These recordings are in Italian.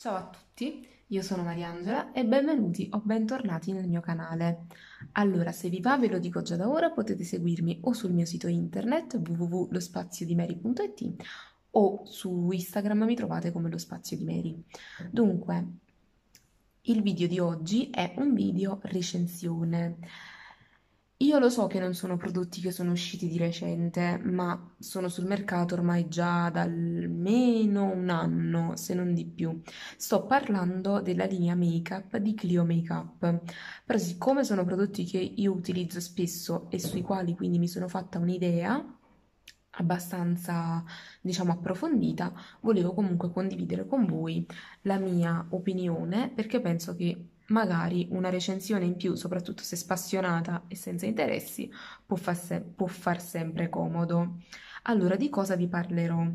Ciao a tutti, io sono Mariangela e benvenuti o bentornati nel mio canale. Allora, se vi va ve lo dico già da ora, potete seguirmi o sul mio sito internet wwwlospazio o su Instagram mi trovate come lo spazio di Mary. Dunque, il video di oggi è un video recensione. Io lo so che non sono prodotti che sono usciti di recente, ma sono sul mercato ormai già da almeno un anno, se non di più. Sto parlando della linea make-up di Clio Make-up. Però siccome sono prodotti che io utilizzo spesso e sui quali quindi mi sono fatta un'idea abbastanza, diciamo, approfondita, volevo comunque condividere con voi la mia opinione perché penso che Magari una recensione in più, soprattutto se spassionata e senza interessi, può far, se- può far sempre comodo. Allora, di cosa vi parlerò?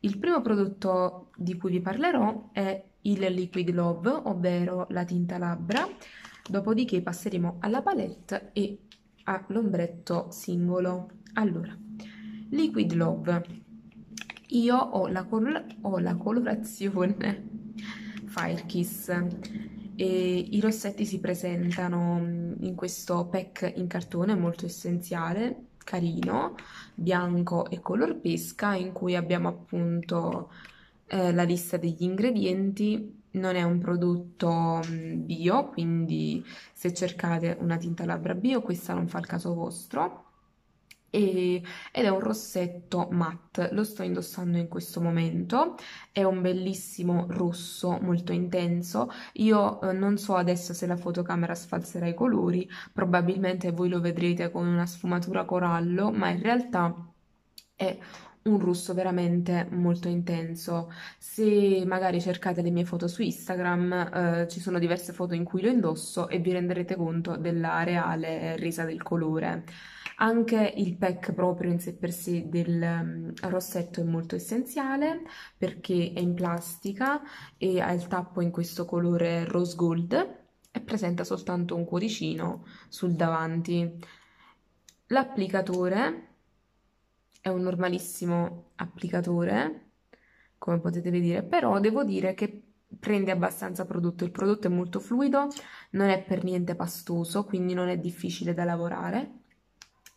Il primo prodotto di cui vi parlerò è il Liquid Love, ovvero la tinta labbra. Dopodiché passeremo alla palette e all'ombretto singolo. Allora, Liquid Love. Io ho la, col- ho la colorazione Fire Kiss e i rossetti si presentano mm, in questo pack in cartone molto essenziale, carino, bianco e color pesca in cui abbiamo appunto eh, la lista degli ingredienti, non è un prodotto mm, bio, quindi se cercate una tinta labbra bio questa non fa il caso vostro e, ed è un rossetto matte, lo sto indossando in questo momento, è un bellissimo rosso molto intenso, io eh, non so adesso se la fotocamera sfalzerà i colori, probabilmente voi lo vedrete con una sfumatura corallo, ma in realtà è un rosso veramente molto intenso. Se magari cercate le mie foto su Instagram, eh, ci sono diverse foto in cui lo indosso e vi renderete conto della reale resa del colore. Anche il pack proprio in sé per sé del ehm, rossetto è molto essenziale perché è in plastica e ha il tappo in questo colore rose gold e presenta soltanto un cuoricino sul davanti. L'applicatore è un normalissimo applicatore, come potete vedere, però devo dire che prende abbastanza prodotto, il prodotto è molto fluido, non è per niente pastoso, quindi non è difficile da lavorare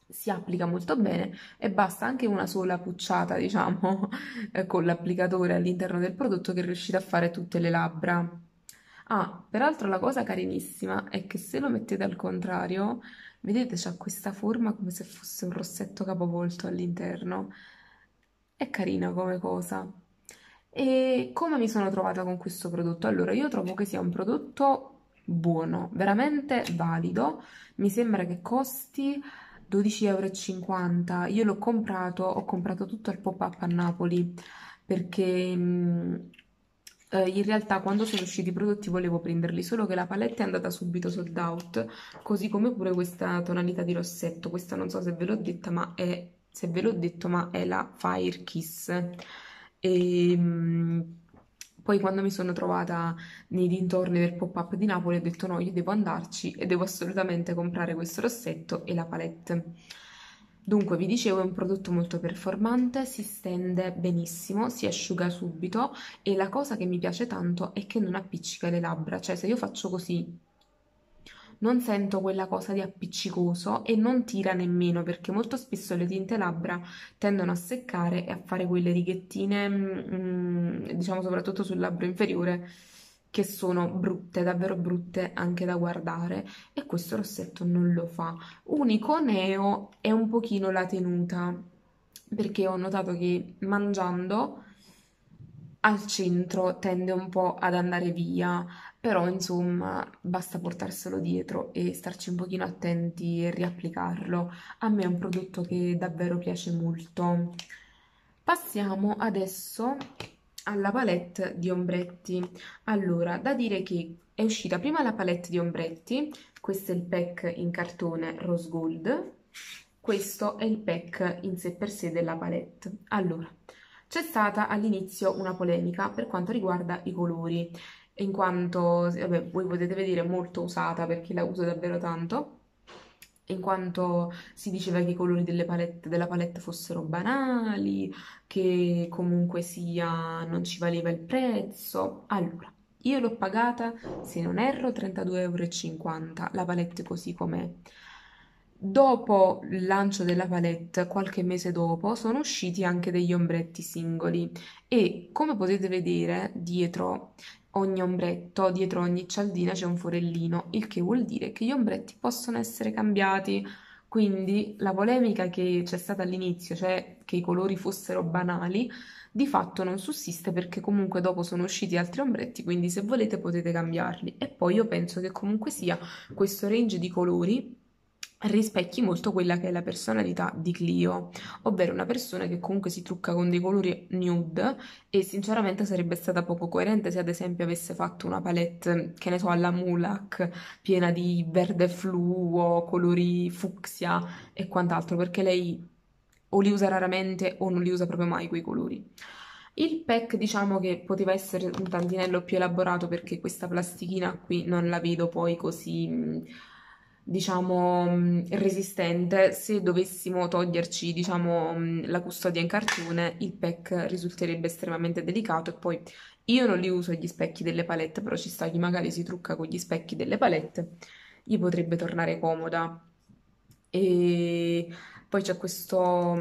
si applica molto bene e basta anche una sola pucciata, diciamo, con l'applicatore all'interno del prodotto che riuscite a fare tutte le labbra. Ah, peraltro la cosa carinissima è che se lo mettete al contrario, vedete c'ha questa forma come se fosse un rossetto capovolto all'interno. È carina come cosa. E come mi sono trovata con questo prodotto? Allora, io trovo che sia un prodotto buono, veramente valido. Mi sembra che costi 12,50 euro. Io l'ho comprato, ho comprato tutto al pop-up a Napoli perché mh, eh, in realtà quando sono usciti i prodotti volevo prenderli, solo che la palette è andata subito sold out, così come pure questa tonalità di rossetto. Questa non so se ve l'ho detta, ma è se ve l'ho detto, ma è la Fire Kiss. E, mh, poi quando mi sono trovata nei dintorni del pop-up di Napoli ho detto no, io devo andarci e devo assolutamente comprare questo rossetto e la palette. Dunque, vi dicevo, è un prodotto molto performante, si stende benissimo, si asciuga subito e la cosa che mi piace tanto è che non appiccica le labbra, cioè se io faccio così non sento quella cosa di appiccicoso e non tira nemmeno perché molto spesso le tinte labbra tendono a seccare e a fare quelle righettine, mm, mm, diciamo soprattutto sul labbro inferiore, che sono brutte, davvero brutte anche da guardare e questo rossetto non lo fa. Unico neo è un pochino la tenuta perché ho notato che mangiando al centro tende un po' ad andare via, però insomma basta portarselo dietro e starci un pochino attenti e riapplicarlo. A me è un prodotto che davvero piace molto. Passiamo adesso alla palette di ombretti. Allora, da dire che è uscita prima la palette di ombretti, questo è il pack in cartone rose gold, questo è il pack in sé per sé della palette. Allora, c'è stata all'inizio una polemica per quanto riguarda i colori, in quanto, vabbè, voi potete vedere molto usata perché la uso davvero tanto, in quanto si diceva che i colori palette, della palette fossero banali, che comunque sia non ci valeva il prezzo. Allora, io l'ho pagata, se non erro, 32,50 euro la palette così com'è. Dopo il lancio della palette, qualche mese dopo, sono usciti anche degli ombretti singoli e come potete vedere dietro ogni ombretto, dietro ogni cialdina c'è un forellino, il che vuol dire che gli ombretti possono essere cambiati. Quindi la polemica che c'è stata all'inizio, cioè che i colori fossero banali, di fatto non sussiste perché comunque dopo sono usciti altri ombretti, quindi se volete potete cambiarli. E poi io penso che comunque sia questo range di colori rispecchi molto quella che è la personalità di Clio, ovvero una persona che comunque si trucca con dei colori nude e sinceramente sarebbe stata poco coerente se ad esempio avesse fatto una palette, che ne so, alla Mulak, piena di verde fluo, colori fucsia e quant'altro, perché lei o li usa raramente o non li usa proprio mai quei colori. Il pack diciamo che poteva essere un tantinello più elaborato perché questa plastichina qui non la vedo poi così diciamo, resistente, se dovessimo toglierci, diciamo, la custodia in cartone, il pack risulterebbe estremamente delicato e poi io non li uso gli specchi delle palette, però ci sta chi magari si trucca con gli specchi delle palette, gli potrebbe tornare comoda. E poi c'è questo,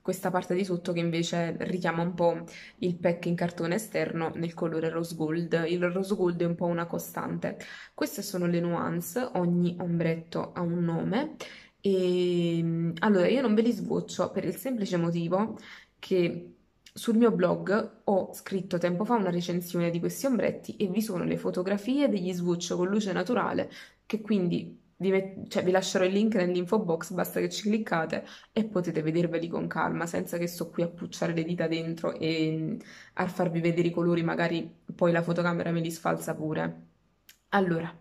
questa parte di sotto che invece richiama un po' il pack in cartone esterno nel colore rose gold. Il rose gold è un po' una costante. Queste sono le nuance, ogni ombretto ha un nome. E, allora, io non ve li sboccio per il semplice motivo che sul mio blog ho scritto tempo fa una recensione di questi ombretti e vi sono le fotografie degli sboccio con luce naturale che quindi vi, cioè, vi lascerò il link nell'info box, basta che ci cliccate e potete vederveli con calma, senza che sto qui a pucciare le dita dentro e mm, a farvi vedere i colori, magari poi la fotocamera me li sfalza pure. Allora,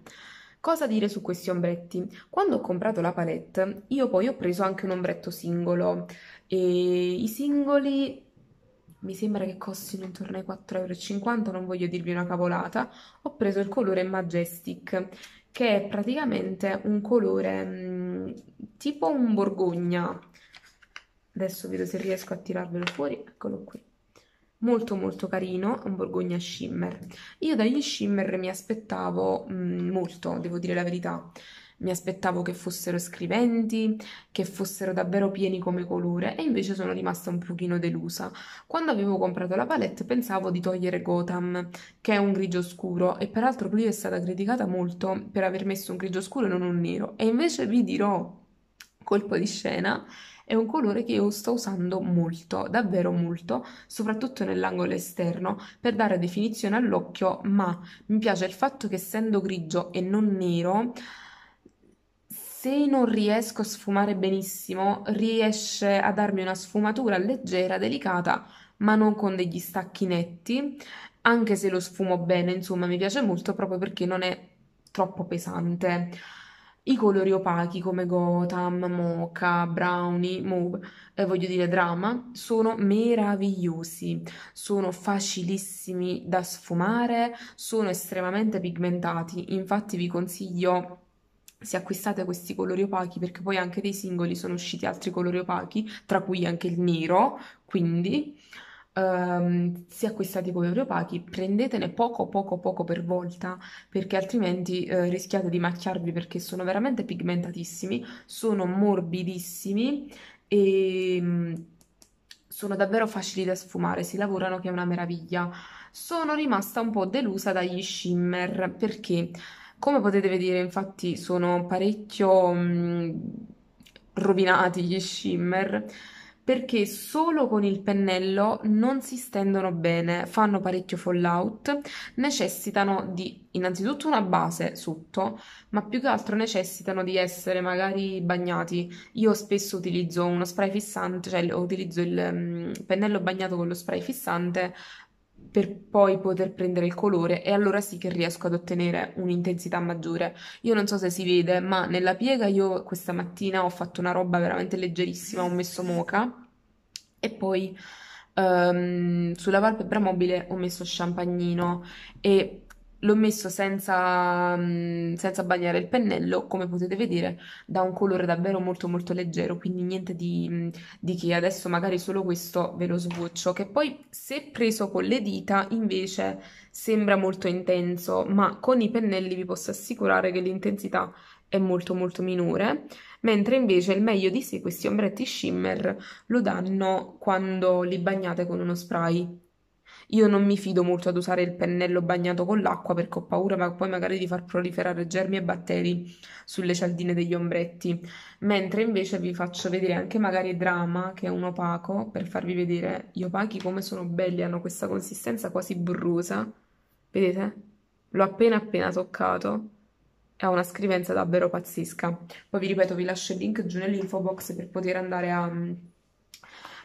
Cosa dire su questi ombretti? Quando ho comprato la palette, io poi ho preso anche un ombretto singolo e i singoli mi sembra che costino intorno ai 4,50€, non voglio dirvi una cavolata, ho preso il colore Majestic che è praticamente un colore mh, mm, tipo un borgogna. Adesso vedo se riesco a tirarvelo fuori, eccolo qui. Molto molto carino, un borgogna shimmer. Io dagli shimmer mi aspettavo mh, mm, molto, devo dire la verità mi aspettavo che fossero scriventi, che fossero davvero pieni come colore e invece sono rimasta un pochino delusa. Quando avevo comprato la palette pensavo di togliere Gotham, che è un grigio scuro e peraltro lui è stata criticata molto per aver messo un grigio scuro e non un nero e invece vi dirò, colpo di scena, è un colore che io sto usando molto, davvero molto, soprattutto nell'angolo esterno, per dare definizione all'occhio, ma mi piace il fatto che essendo grigio e non nero se non riesco a sfumare benissimo, riesce a darmi una sfumatura leggera, delicata, ma non con degli stacchi netti, anche se lo sfumo bene, insomma, mi piace molto proprio perché non è troppo pesante. I colori opachi come Gotham, Mocha, Brownie, Mauve, eh, voglio dire Drama, sono meravigliosi, sono facilissimi da sfumare, sono estremamente pigmentati, infatti vi consiglio se acquistate questi colori opachi, perché poi anche dei singoli sono usciti altri colori opachi, tra cui anche il nero, quindi ehm, se acquistate i colori opachi prendetene poco poco poco per volta, perché altrimenti eh, rischiate di macchiarvi perché sono veramente pigmentatissimi, sono morbidissimi e mm, sono davvero facili da sfumare, si lavorano che è una meraviglia. Sono rimasta un po' delusa dagli shimmer perché come potete vedere, infatti, sono parecchio mh, rovinati gli shimmer perché solo con il pennello non si stendono bene, fanno parecchio fallout, necessitano di innanzitutto una base sotto, ma più che altro necessitano di essere magari bagnati. Io spesso utilizzo uno spray fissante, cioè utilizzo il um, pennello bagnato con lo spray fissante per poi poter prendere il colore e allora sì che riesco ad ottenere un'intensità maggiore. Io non so se si vede, ma nella piega io questa mattina ho fatto una roba veramente leggerissima, ho messo moca e poi um, sulla palpebra mobile ho messo champagnino e l'ho messo senza, mm, senza, bagnare il pennello, come potete vedere, da un colore davvero molto molto leggero, quindi niente di, mm, di che adesso magari solo questo ve lo sgoccio, che poi se preso con le dita invece sembra molto intenso, ma con i pennelli vi posso assicurare che l'intensità è molto molto minore, mentre invece il meglio di sé questi ombretti shimmer lo danno quando li bagnate con uno spray io non mi fido molto ad usare il pennello bagnato con l'acqua perché ho paura ma poi magari di far proliferare germi e batteri sulle cialdine degli ombretti. Mentre invece vi faccio vedere anche magari Drama, che è un opaco, per farvi vedere gli opachi come sono belli, hanno questa consistenza quasi burrosa. Vedete? L'ho appena appena toccato ha una scrivenza davvero pazzesca. Poi vi ripeto, vi lascio il link giù nell'info box per poter andare a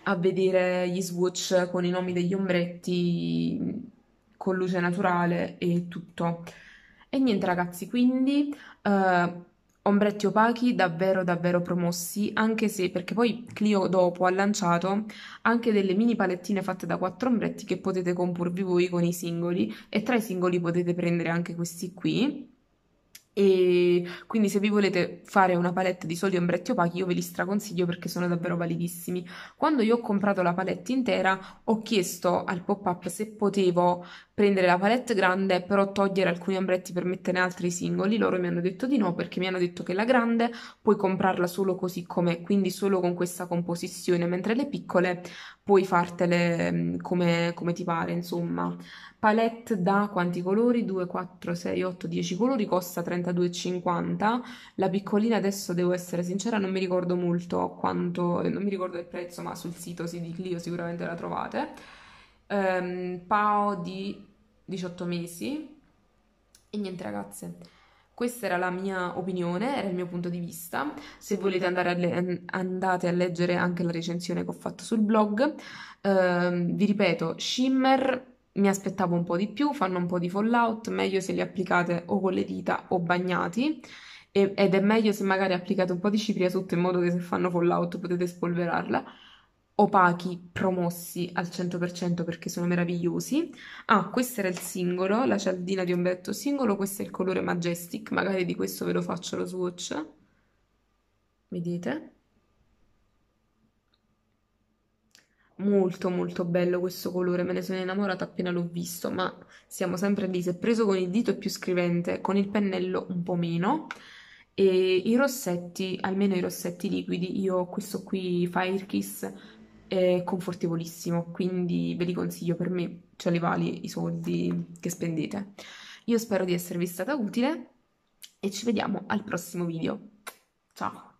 a vedere gli swatch con i nomi degli ombretti con luce naturale e tutto. E niente ragazzi, quindi eh, ombretti opachi davvero davvero promossi, anche se, perché poi Clio dopo ha lanciato anche delle mini palettine fatte da quattro ombretti che potete comporvi voi con i singoli e tra i singoli potete prendere anche questi qui e quindi se vi volete fare una palette di soli ombretti opachi io ve li straconsiglio perché sono davvero validissimi. Quando io ho comprato la palette intera ho chiesto al pop-up se potevo prendere la palette grande però togliere alcuni ombretti per metterne altri singoli, loro mi hanno detto di no perché mi hanno detto che la grande puoi comprarla solo così com'è, quindi solo con questa composizione, mentre le piccole puoi fartele mm, come, come ti pare, insomma. Palette da quanti colori? 2, 4, 6, 8, 10 colori, costa 32,50. La piccolina adesso devo essere sincera, non mi ricordo molto quanto, non mi ricordo il prezzo, ma sul sito di Clio sicuramente la trovate um, Pao di 18 mesi. E niente ragazze, questa era la mia opinione, era il mio punto di vista. Se volete andare a andate a leggere anche la recensione che ho fatto sul blog. Uh, vi ripeto, shimmer mi aspettavo un po' di più, fanno un po' di fallout, meglio se li applicate o con le dita o bagnati. E- ed è meglio se magari applicate un po' di cipria sotto in modo che se fanno fallout potete spolverarla opachi promossi al 100% perché sono meravigliosi. Ah, questo era il singolo, la cialdina di ombretto singolo, questo è il colore Majestic, magari di questo ve lo faccio lo swatch. Vedete? Molto molto bello questo colore, me ne sono innamorata appena l'ho visto, ma siamo sempre lì, se preso con il dito è più scrivente, con il pennello un po' meno e i rossetti, almeno i rossetti liquidi, io ho questo qui Firekiss è confortevolissimo, quindi ve li consiglio per me, ce cioè li vali i soldi che spendete. Io spero di esservi stata utile e ci vediamo al prossimo video. Ciao!